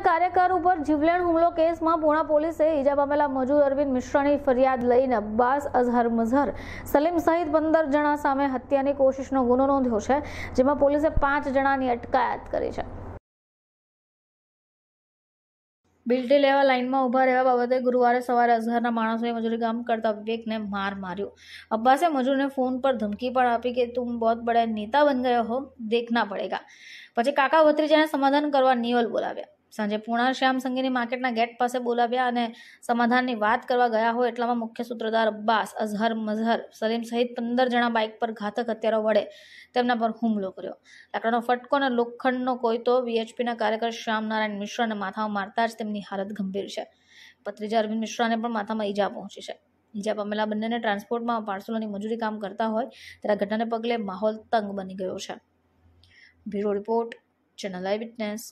કંપનીના કાર્યકર ઉપર જીવલેણ હુમલો કેસમાં પૂણા પોલીસે ઈજા પામેલા મજૂર અરવિંદ મિશ્રાની ફરિયાદ લઈને અબ્બાસ અઝહર મઝહર સલીમ સહિત પંદર જણા સામે હત્યાની કોશિશનો ગુનો નોંધ્યો છે જેમાં પોલીસે પાંચ જણાની અટકાયત કરી છે બિલ્ટી લેવા લાઇનમાં ઊભા રહેવા બાબતે ગુરુવારે સવારે અઝહરના માણસોએ મજૂરી કામ કરતા વિવેકને માર માર્યો અબ્બાસે મજૂરને ફોન પર ધમકી પણ આપી કે તું બહુ બડા નેતા બન ગયો હો દેખના પડેગા પછી કાકા ભત્રીજાને સમાધાન કરવા નિયોલ બોલાવ્યા સાંજે પુણા શ્યામ સંઘીની માર્કેટના ગેટ પાસે બોલાવ્યા અને સમાધાનની વાત કરવા ગયા હોય એટલામાં મુખ્ય સૂત્રધાર અબ્બાસ અઝહર મઝહર સલીમ સહિત પંદર જણા બાઇક પર ઘાતક હત્યારો વડે તેમના પર હુમલો કર્યો લાકડાનો ફટકો અને લોખંડનો તો વીએચપીના કાર્યકર શ્યામનારાયણ મિશ્રાને માથામાં મારતા જ તેમની હાલત ગંભીર છે પત્રીજા અરવિંદ મિશ્રાને પણ માથામાં ઈજા પહોંચી છે ઈજા પામેલા બંનેને ટ્રાન્સપોર્ટમાં પાર્સલોની મજૂરી કામ કરતા હોય ત્યારે ઘટનાને પગલે માહોલ તંગ બની ગયો છે બ્યુરો રિપોર્ટ ચેનલ આઈ વિટનેસ